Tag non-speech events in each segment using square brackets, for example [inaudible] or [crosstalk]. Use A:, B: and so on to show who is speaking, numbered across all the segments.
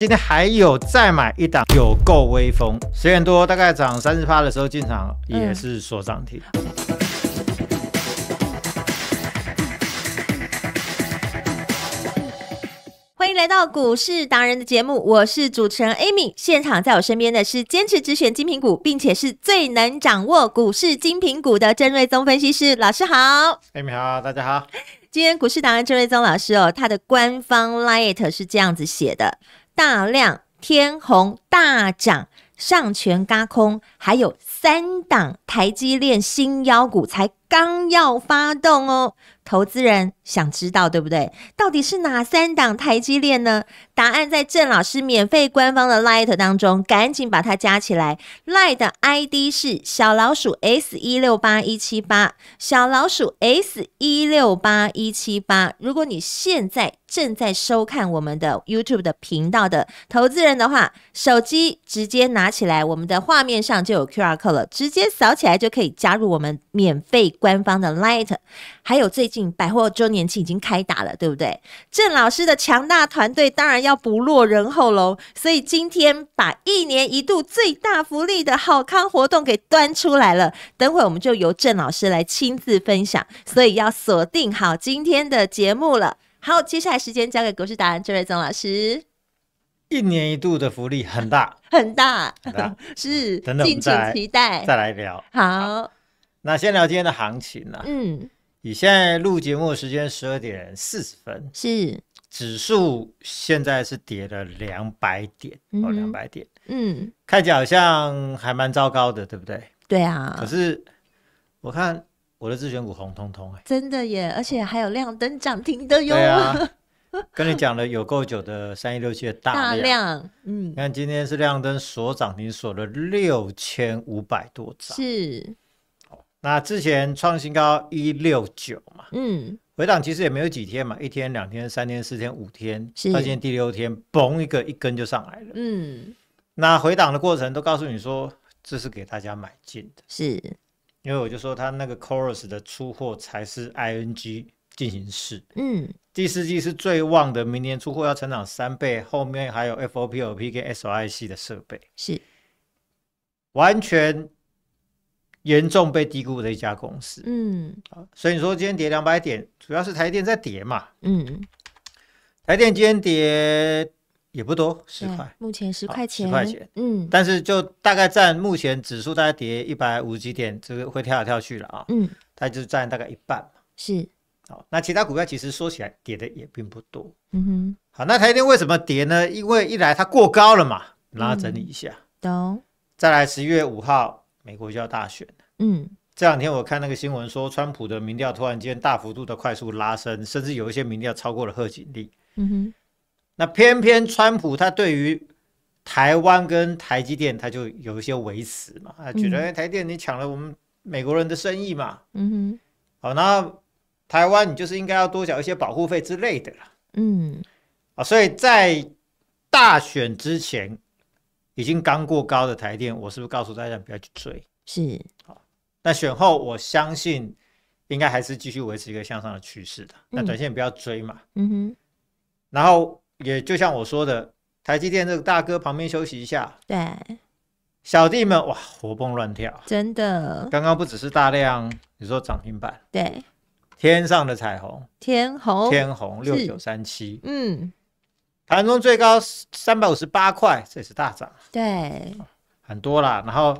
A: 今天还有再买一档，有够威风。十点多，大概涨三十趴的时候进场，也是说涨停。
B: 欢迎来到股市达人的节目，我是主持人 Amy。现场在我身边的是坚持只选精品股，并且是最能掌握股市精品股的郑瑞宗分析师老师。好
A: ，Amy 好，大家好。
B: 今天股市达人郑瑞宗老师哦，他的官方 Light 是这样子写的。大量天虹大涨，上全嘎空，还有三档台积电新妖股才刚要发动哦。投资人想知道对不对？到底是哪三档台积电呢？答案在郑老师免费官方的 Light 当中，赶紧把它加起来。Light 的 ID 是小老鼠 S 一六八一七八，小老鼠 S 一六八一七八。如果你现在正在收看我们的 YouTube 的频道的投资人的话，手机直接拿起来，我们的画面上就有 QR code 了，直接扫起来就可以加入我们免费官方的 Light，还有最近。百货周年庆已经开打了，对不对？郑老师的强大团队当然要不落人后喽，所以今天把一年一度最大福利的好康活动给端出来了。等会我们就由郑老师来亲自分享，所以要锁定好今天的节目了。好，接下来时间交给国事达人这位宗老师。
A: 一年一度的福利很大
B: 很大，是，真的，我们期待再来聊。好，
A: 那先聊今天的行情了。嗯。你现在录节目的时间十二点四十分，是指数现在是跌了两百点哦，两百点，嗯，看起来好像还蛮糟糕的，对不对？对啊。可是我看我的自选股红彤彤哎，
B: 真的耶，而且还有亮灯涨停的哟。啊，
A: [laughs] 跟你讲了有够久的三一六七的大量，嗯，你看今天是亮灯锁涨停锁了六千五百多张，
C: 是。
A: 那之前创新高一六九
C: 嘛，嗯，
A: 回档其实也没有几天嘛，一天、两天、三天、四天、五天，到今天第六天，嘣一个一根就上来
D: 了，嗯，
A: 那回档的过程都告诉你说，这是给大家买进的，是，因为我就说他那个 corus h 的出货才是 ing 进行式，嗯，第四季是最旺的，明年出货要成长三倍，后面还有 fop op 跟 sic 的设备，是，完全。严重被低估的一家公司，嗯，所以你说今天跌两百点，主要是台电在跌嘛，嗯，台电今天跌也不多，十块，
B: 目前十块钱，十块钱，嗯，
A: 但是就大概占目前指数大概跌一百五十几点，这个会跳来跳去了啊，嗯，它就占大概一半嘛，是，好，那其他股票其实说起来跌的也并不多，嗯哼，好，那台电为什么跌呢？因为一来它过高了嘛，然它整理一下，懂，再来十一月五号美国就要大选。嗯，这两天我看那个新闻说，川普的民调突然间大幅度的快速拉升，甚至有一些民调超过了贺锦丽。嗯哼，那偏偏川普他对于台湾跟台积电，他就有一些维持嘛，他觉得哎，台电你抢了我们美国人的生意嘛。嗯哼，好，然后台湾你就是应该要多缴一些保护费之类的啦。嗯，啊，所以在大选之前已经刚过高的台电，我是不是告诉大家不要去追？是，好。那选后，我相信应该还是继续维持一个向上的趋势的。那短线不要追嘛。嗯哼。然后也就像我说的，台积电这个大哥旁边休息一下。对。小弟们哇，活蹦乱跳。真的。刚刚不只是大量，你说涨停板。对。天上的彩虹。
B: 天虹。天
A: 虹六九三七。嗯。盘中最高三百五十八块，这也是大涨。
B: 对。
A: 很多啦，然后。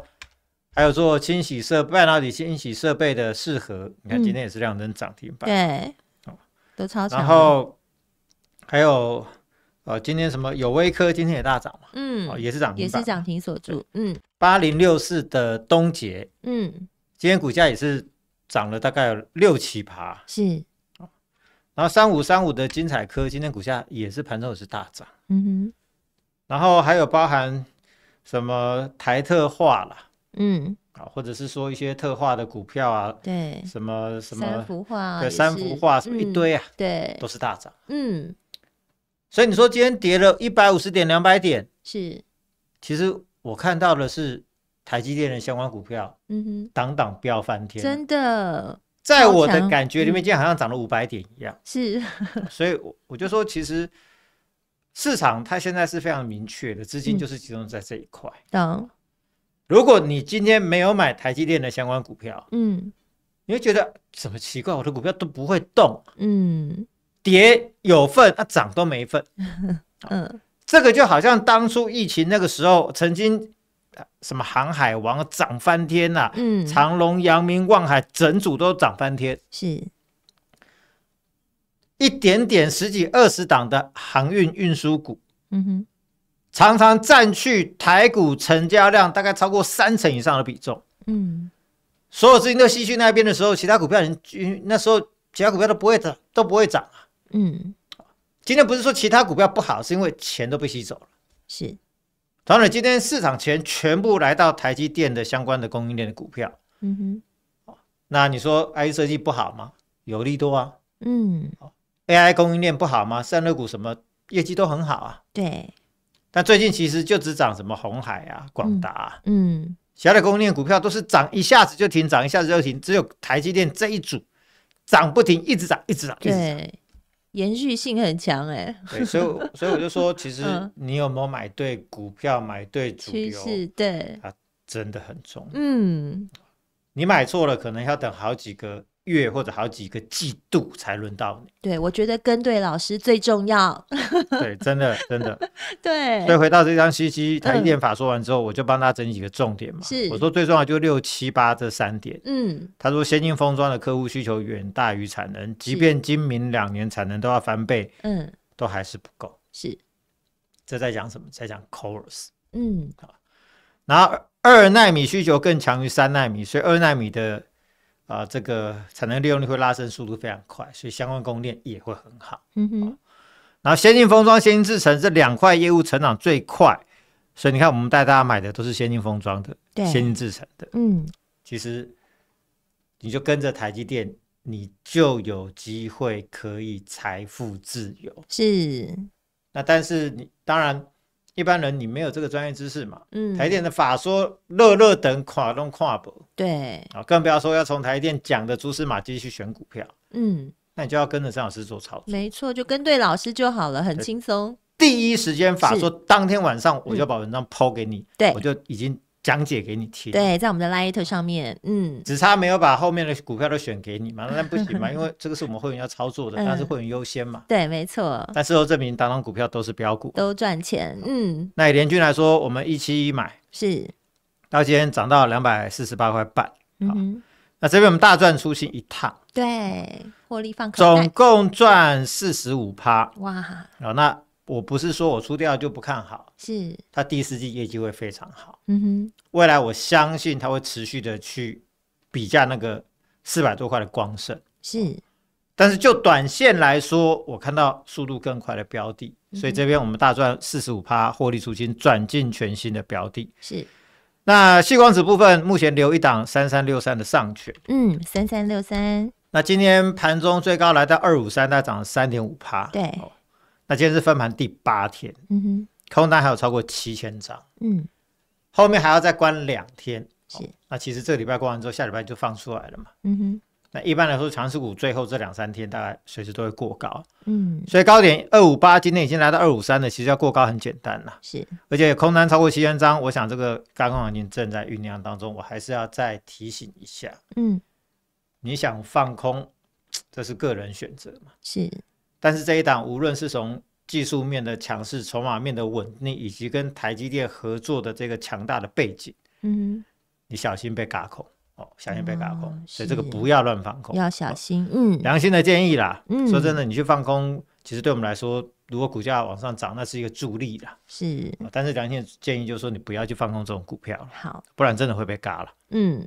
A: 还有做清洗设备、半导体清洗设备的适合，你看今天也是亮根涨停板，
B: 对，都超强。然后
A: 还有呃，今天什么有微科今天也大涨嘛，
B: 嗯，哦，也是
A: 涨停，也是涨
B: 停所住，
A: 嗯，八零六四的东杰，嗯，今天股价也是涨了大概六七趴，是，然后三五三五的精彩科今天股价也是盘中也是大涨，嗯哼，然后还有包含什么台特化了。嗯，啊，或者是说一些特化的股票啊，对，什么什么三幅画，对，三幅画一堆啊，对，都是大涨。嗯，所以你说今天跌了一百五十点、两百点，是，其实我看到的是台积电的相关股票，嗯，哼，涨涨飙翻天，真
C: 的，在我的感觉里面，今
A: 天好像涨了五百点一样。是，[laughs] 所以，我我就说，其实市场它现在是非常明确的，资金就是集中在这一块。如果你今天没有买台积电的相关股票，嗯，你会觉得怎么奇怪？我的股票都不会动，嗯，跌有份，它涨都没份，
D: [laughs] 嗯，
A: 这个就好像当初疫情那个时候，曾经什么航海王涨翻天呐，嗯，长隆、阳明、望海整组都涨翻天，是，一点点十几二十档的航运运输股，嗯哼。常常占去台股成交量大概超过三成以上的比重。嗯，所有资金都吸去那边的时候，其他股票已经那时候其他股票都不会涨，都不会涨啊。嗯，今天不是说其他股票不好，是因为钱都被吸走了。是，当然今天市场钱全部来到台积电的相关的供应链的股票。嗯哼，那你说 i 设计不好吗？有利多啊。嗯，AI 供应链不好吗？散热股什么业绩都很好啊。对。但最近其实就只涨什么红海啊、广达，嗯，其他的供应链股票都是涨一下子就停，涨一下子就停，只有台积电这一组涨不停，一直涨，一直涨，对，
B: 延续性很强，哎，对，所以所以我就说，其实 [laughs]
A: 你有没有买对股票，买对流，是对，啊，真的很重要，
C: 嗯，
A: 你买错了，可能要等好几个。月或者好几个季度才轮到你。
B: 对，我觉得跟对老师最重要。
A: 对，真的真的。
B: [laughs] 对，所以
A: 回到这张 C C，台一点法说完之后，我就帮他整几个重点嘛。是，我说最重要就六七八这三点。嗯。他说先进封装的客户需求远大于产能，即便今明两年产能都要翻倍，嗯，都还是不够。是。这在讲什么？在讲 cores。
D: 嗯。好，
A: 然后二纳米需求更强于三纳米，所以二纳米的。啊，这个产能利用率会拉升，速度非常快，所以相关供应链也会很好。嗯哼，然后先进封装、先进制程这两块业务成长最快，所以你看我们带大家买的都是先进封装的、先进制程的。嗯，其实你就跟着台积电，你就有机会可以财富自由。是，那但是你当然。一般人你没有这个专业知识嘛？嗯，台电的法说热热等跨东跨博，对啊，更不要说要从台电讲的蛛丝马迹去选股票，嗯，那你就要跟着曾老师做操作，
B: 没错，就跟对老师就好了，很轻松。
A: 第一时间法说，当天晚上我就把文章抛给你，对，我就已经。讲解给你听，对，
B: 在我们的 l i t 上面，嗯，
A: 只差没有把后面的股票都选给你嘛，那不行嘛，[laughs] 因为这个是我们会员要操作的，但是会员优先嘛，
B: 对，没错。
A: 但事后证明，当当股票都是标股，
B: 都赚钱，嗯。
A: 那以联军来说，我们一期一买，是到今天涨到两百四十八块半，嗯，那这边我们大赚出行一趟，
B: 对，获利放，总
A: 共赚四十五趴，哇哈，好那。我不是说我出掉就不看好，是它第四季业绩会非常好。嗯哼，未来我相信它会持续的去比价那个四百多块的光胜是，但是就短线来说，我看到速度更快的标的，所以这边我们大赚四十五趴获利出金转进全新的标的。是那细光子部分目前留一档三三六三的上权，
B: 嗯，三三六三。
A: 那今天盘中最高来到二五三，大涨三点五趴，对。那今天是分盘第八天，嗯哼，空单还有超过七千张，嗯，后面还要再关两天，是。那其实这个礼拜关完之后，下礼拜就放出来了嘛，嗯哼。那一般来说，强势股最后这两三天，大概随时都会过高，嗯。所以高点二五八，今天已经来到二五三了，其实要过高很简单啦，是。而且空单超过七千张，我想这个高空行情正在酝酿当中，我还是要再提醒一下，嗯。你想放空，这是个人选择嘛，是。但是这一档，无论是从技术面的强势、筹码面的稳定，以及跟台积电合作的这个强大的背景，嗯，你小心被卡空哦，小心被卡空，所以这个不要乱放空，
B: 要小心。嗯，
A: 良心的建议啦，嗯，说真的，你去放空，其实对我们来说，如果股价往上涨，那是一个助力啦，是。但是良心建议就是说，你不要去放空这种股票，好，不然真的会被嘎了。嗯，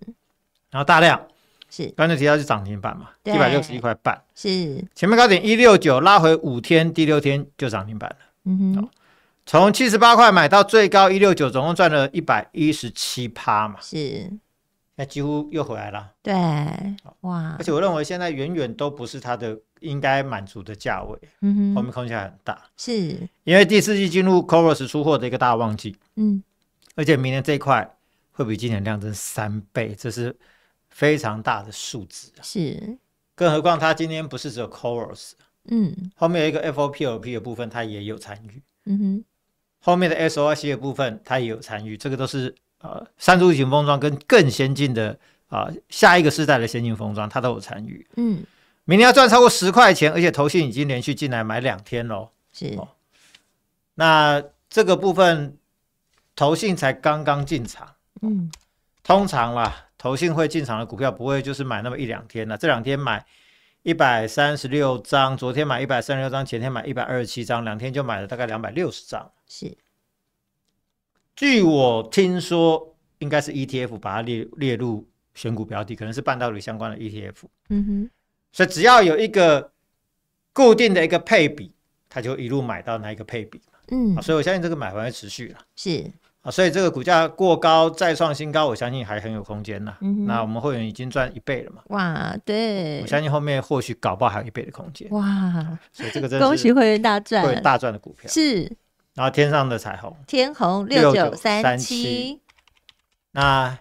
A: 然后大量。是刚才提到是涨停板嘛？一百六十一块半。是前面高点一六九，拉回五天，第六天就涨停板了。嗯哼，从七十八块买到最高一六九，总共赚了一百一十七趴嘛。是那几乎又回来了。
C: 对，哇！而且我认
A: 为现在远远都不是它的应该满足的价位。嗯哼，后面空间很大。是，因为第四季进入 c o r u s 出货的一个大旺季。嗯，而且明年这一块会比今年量增三倍，这是。非常大的数字
C: 啊！是，
A: 更何况他今天不是只有 Coros，嗯，后面有一个 FOPLP 的部分，他也有参与，嗯哼，后面的 SOC 的部分他也有参与，这个都是呃三足型封装跟更先进的啊下一个世代的先进封装，他都有参与，嗯，明天要赚超过十块钱，而且投信已经连续进来买两天喽，是，那这个部分投信才刚刚进场，嗯，通常啦，投信会进场的股票不会就是买那么一两天呢？这两天买一百三十六张，昨天买一百三十六张，前天买一百二十七张，两天就买了大概两百六十张。是，据我听说，应该是 ETF 把它列列入选股标的，可能是半导体相关的 ETF。嗯哼，所以只要有一个固定的一个配比，它就一路买到那一个配比嗯，所以我相信这个买盘会持续了。是。啊，所以这个股价过高再创新高，我相信还很有空间呢。那我们会员已经赚一倍了嘛？
C: 哇，对，我相
A: 信后面或许搞爆还一倍的空间。哇，所以这个真 [laughs] 是恭喜会
B: 员大赚，大赚的股票是。
A: 然后天上的彩虹，
B: 天虹六九三七，
A: 那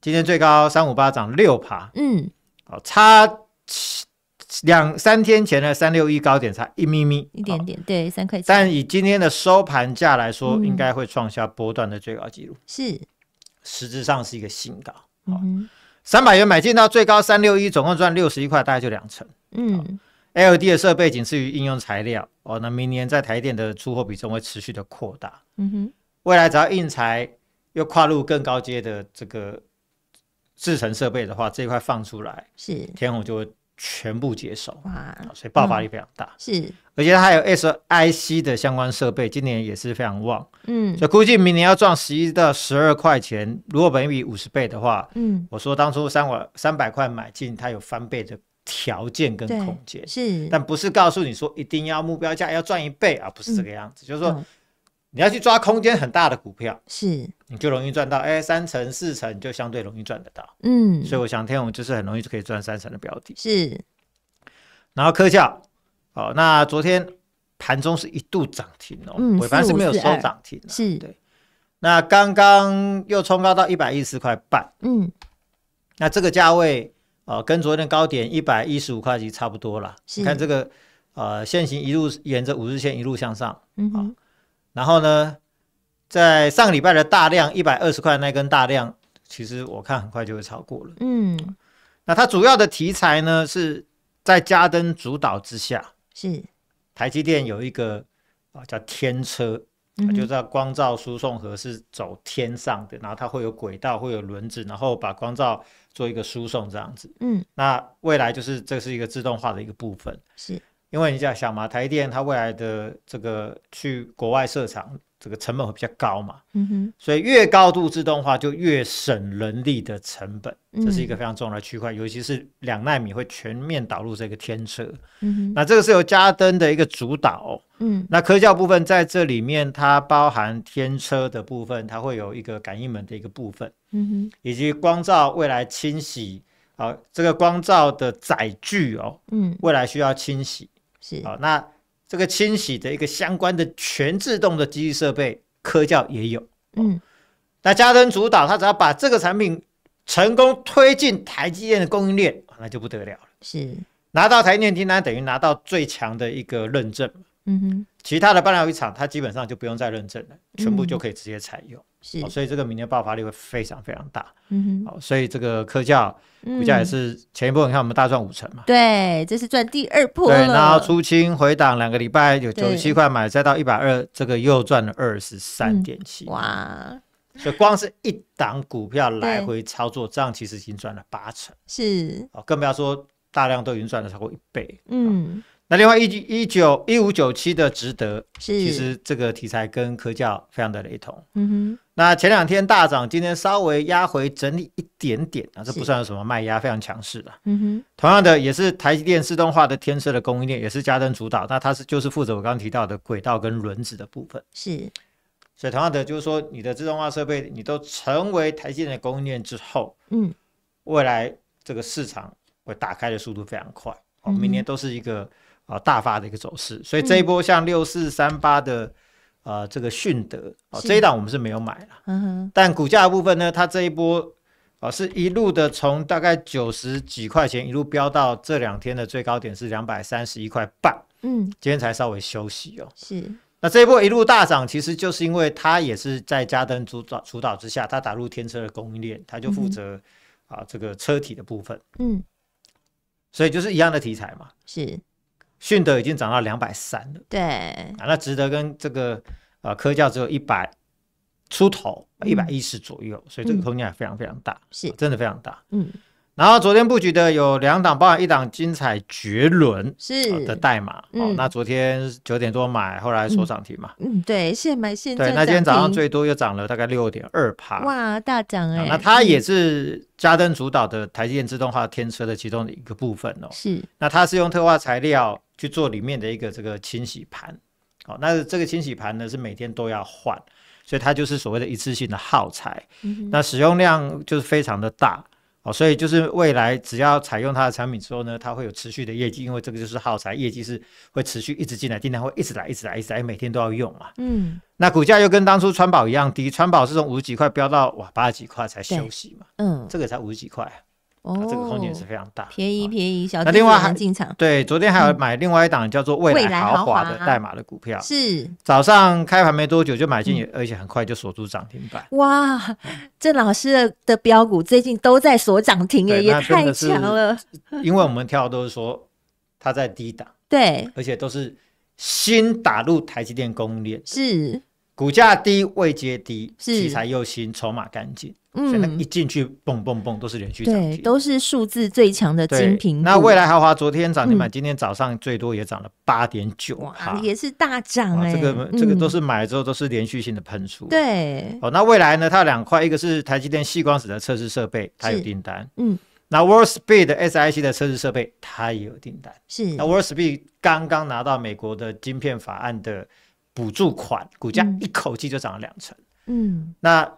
A: 今天最高三五八涨六趴，嗯，好差七。两三天前的三六一高点才一咪咪，
B: 一点点，对，三块钱。
A: 但以今天的收盘价来说，应该会创下波段的最高纪录。是，实质上是一个新高。三百元买进到最高三六一，总共赚六十一块，大概就两成。嗯，L D 的设备仅次于应用材料哦。那明年在台电的出货比重会持续的扩大。嗯哼，未来只要硬材又跨入更高阶的这个制成设备的话，这一块放出来是天虹就会。全部接手哇，所以爆发力非常大，是，而且它有 S I C 的相关设备，今年也是非常旺，嗯，所以估计明年要赚十一到十二块钱，如果本一比五十倍的话，嗯，我说当初三块三百块买进，它有翻倍的条件跟空间，是，但不是告诉你说一定要目标价要赚一倍，而不是这个样子，就是说。你要去抓空间很大的股票，是你就容易赚到，哎，三成四成就相对容易赚得到。嗯，所以我想天虹就是很容易就可以赚三成的标的。是，然后科教，哦，那昨天盘中是一度涨停哦，尾盘是没有收涨停的。是，对。那刚刚又冲高到一百一十块半，嗯，那这个价位，哦，跟昨天高点一百一十五块已经差不多了。看这个，呃，线形一路沿着五日线一路向上，嗯然后呢，在上个礼拜的大量一百二十块那根大量，其实我看很快就会超过了。嗯，那它主要的题材呢是在加登主导之下，是台积电有一个啊叫天车，就在光照输送盒是走天上的，然后它会有轨道，会有轮子，然后把光照做一个输送这样子。嗯，那未来就是这是一个自动化的一个部分。是。因为你想想嘛，台电它未来的这个去国外设厂，这个成本会比较高嘛。嗯哼。所以越高度自动化就越省人力的成本，这是一个非常重要的区块，尤其是两纳米会全面导入这个天车。嗯哼。那这个是由加登的一个主导。嗯。那科教部分在这里面，它包含天车的部分，它会有一个感应门的一个部分。嗯哼。以及光照未来清洗，好，这个光照的载具哦，嗯，未来需要清洗。好，那这个清洗的一个相关的全自动的机器设备，科教也有。嗯，那嘉登主导，他只要把这个产品成功推进台积电的供应链，那就不得了了。是，拿到台积电订单，等于拿到最强的一个认证。嗯哼，其他的半导体厂，它基本上就不用再认证了，全部就可以直接采用。是，所以这个明年爆发力会非常非常大。嗯，好，所以这个科教股价也是前一波，你看我们大赚五成嘛。
B: 对，这是赚第二波。对，然后出
A: 清回档两个礼拜，有九十七块买，再到一百二，这个又赚了二十三点七。哇！所以光是一档股票来回操作，这样其实已经赚了八成。
C: 是，
A: 哦，更不要说大量都已经赚了超过一倍。嗯。那另外一九一九一五九七的值得是，其实这个题材跟科教非常的雷同。嗯哼，那前两天大涨，今天稍微压回整理一点点啊，这不算有什么卖压，非常强势的。嗯哼，同样的也是台积电自动化的天车的供应链也是家登主导，那它是就是负责我刚刚提到的轨道跟轮子的部分。是，所以同样的就是说，你的自动化设备你都成为台积电的供应链之后，嗯，未来这个市场会打开的速度非常快。哦，明年都是一个。啊，大发的一个走势，所以这一波像六四三八的，呃，这个迅德，这一档我们是没有买了。嗯哼。但股价部分呢，它这一波啊，是一路的从大概九十几块钱一路飙到这两天的最高点是两百三十一块半。嗯。今天才稍微休息哦。是。那这一波一路大涨，其实就是因为它也是在嘉登主导主导之下，它打入天车的供应链，它就负责啊这个车体的部分。嗯。所以就是一样的题材嘛。是。迅德已经涨到两百三了，
C: 对啊，
A: 那值得跟这个呃科教只有一百出头，一百一十左右，所以这个空间还非常非常大，是真的非常大，嗯。然后昨天布局的有两档，包含一档精彩绝伦的代码。哦，那昨天九点多买，后来所涨停嘛。嗯，
B: 对，现买现。对，那今天早上最
A: 多又涨了大概六点二帕。
B: 哇，大涨哎！那它也
A: 是嘉登主导的台积电自动化天车的其中的一个部分哦。是。那它是用特化材料去做里面的一个这个清洗盘。哦，那这个清洗盘呢是每天都要换，所以它就是所谓的一次性的耗材。嗯。那使用量就是非常的大。所以就是未来只要采用它的产品之后呢，它会有持续的业绩，因为这个就是耗材，业绩是会持续一直进来，订单会一直来，一直来，一直来，每天都要用嘛。嗯，那股价又跟当初川宝一样低，川宝是从五十几块飙到哇八十几块才休息嘛，嗯，这个才五十几块。
B: 哦，这个空间是非常大，便宜便宜，小。那另外还进场，
A: 对，昨天还有买另外一档叫做未来豪华的代码的股票，是早上开盘没多久就买进，而且很快就锁住涨停板。
B: 哇，郑老师的标股最近都在锁涨停
C: 耶，也太强了。
A: 因为我们的都是说它在低档，对，而且都是新打入台积电供应链，是股价低未接低，题材又新，筹码干净。嗯，一进去蹦蹦蹦都是连续涨停，
B: 都是数字最强的精品。那未来豪
A: 华昨天涨停板，今天早上最多也涨了八点九啊，
B: 也是大涨哎。这个这个都
A: 是买了之后都是连续性的喷出。对哦，那未来呢，它有两块，一个是台积电细光子的测试设备，它有订单。嗯，那 World Speed SIC 的测试设备它也有订单。是那 World Speed 刚刚拿到美国的晶片法案的补助款，股价一口气就涨了两成。嗯，那。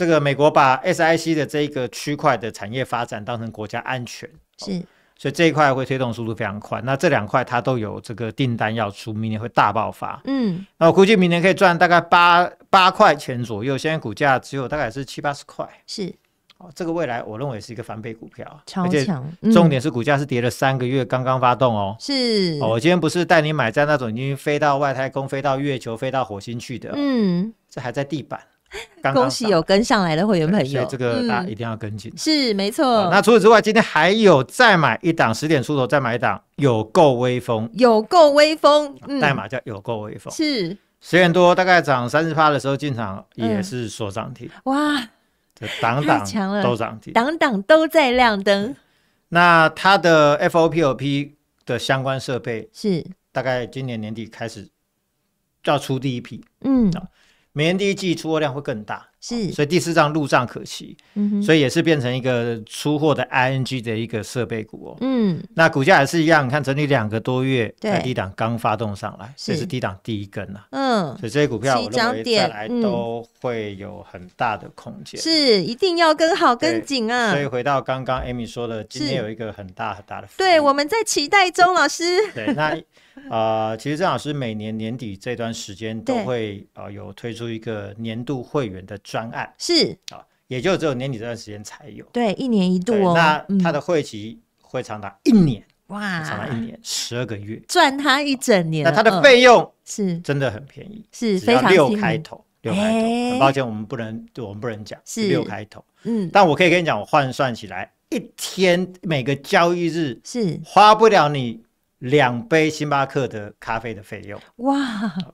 A: 这个美国把 S I C 的这一个区块的产业发展当成国家安全，是，所以这一块会推动速度非常快。那这两块它都有这个订单要出，明年会大爆发。嗯，那我估计明年可以赚大概八八块钱左右，现在股价只有大概是七八十块。是，哦，这个未来我认为是一个翻倍股票，超强。重点是股价是跌了三个月，刚刚发动哦。是，我今天不是带你买在那种已经飞到外太空、飞到月球、飞到火星去的？嗯，这还在地板。[laughs] 恭喜有
B: 跟上来的会员朋友，这个大家一定要跟进。是没错。那
A: 除此之外，今天还有再买一档，十点出头再买一档，有够威风，
B: 有够威风。代码
A: 叫有够威风，是十点多大概涨三十趴的时候进场，也是所涨停。哇，这档档都涨停，档
B: 档都在亮灯。
A: 那它的 FOP o P 的相关设备是大概今年年底开始要出第一批，嗯。每年第一季出货量会更大，是，所以第四张入账可期，嗯，所以也是变成一个出货的 ING 的一个设备股哦，嗯，那股价也是一样，看整理两个多月，对，低档刚发动上来，这是低档第一根了，嗯，所以这些股票我认为再来都会有很大的空间，是，
B: 一定要跟好跟紧啊，所以
A: 回到刚刚 Amy 说的，今天有一个很大很大的，
B: 对，我们在期待中，老师，对，那。
A: 啊，其实郑老师每年年底这段时间都会啊有推出一个年度会员的专案，是啊，也就只有年底这段时间才有，
B: 对，一年一度哦。那
A: 它的会期会长达一年，
B: 哇，长达一
A: 年十二个月，
B: 赚他一整年。那它的费用
A: 是真的很便宜，是非常六开头，六开头。很抱歉，我们不能，我们不能讲六开头。嗯，但我可以跟你讲，我换算起来，一天每个交易日是花不了你。两杯星巴克的咖啡的费用哇，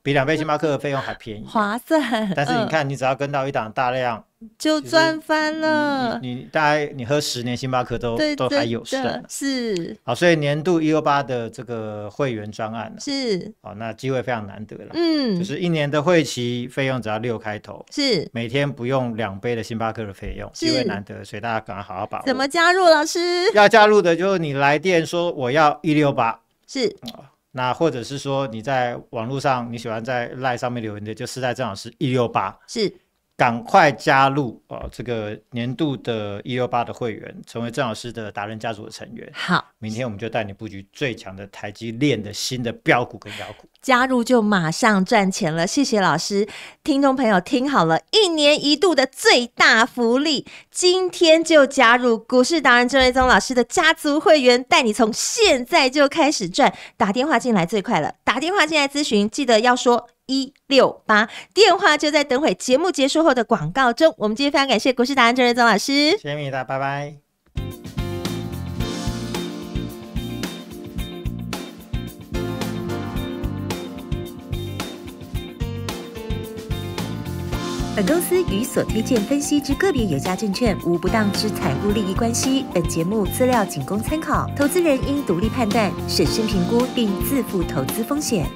A: 比两杯星巴克的费用还便宜，划算。但是你看，你只要跟到一档大量，
B: 就赚翻了。
A: 你大概你喝十年星巴克都都还有剩，
C: 是。
A: 好，所以年度一六八的这个会员专案是，好，那机会非常难得了。嗯，就是一年的会期费用只要六开头，是每天不用两杯的星巴克的费用，机会难得，所以大家赶快好好把握。怎么加入？老师要加入的就是你来电说我要一六八。是，那或者是说你在网络上你喜欢在赖上面留言的，就时代正好是一六八，是。赶快加入啊！这个年度的一六八的会员，成为郑老师的达人家族的成员。好，明天我们就带你布局最强的台积链的新的标股跟妖股，
B: 加入就马上赚钱了。谢谢老师，听众朋友听好了，一年一度的最大福利，今天就加入股市达人郑瑞宗老师的家族会员，带你从现在就开始赚。打电话进来最快了，打电话进来咨询，记得要说。一六八电话就在等会节目结束后的广告中。我们今天非常感谢股市达人郑瑞宗老师，谢
A: 谢你啦，拜拜。
B: 本公司与所推荐分析之个别有价证券无不当之财务利益关系，本节目资料仅供参考，投资人应独立判断、审慎评估并自负投
E: 资风险。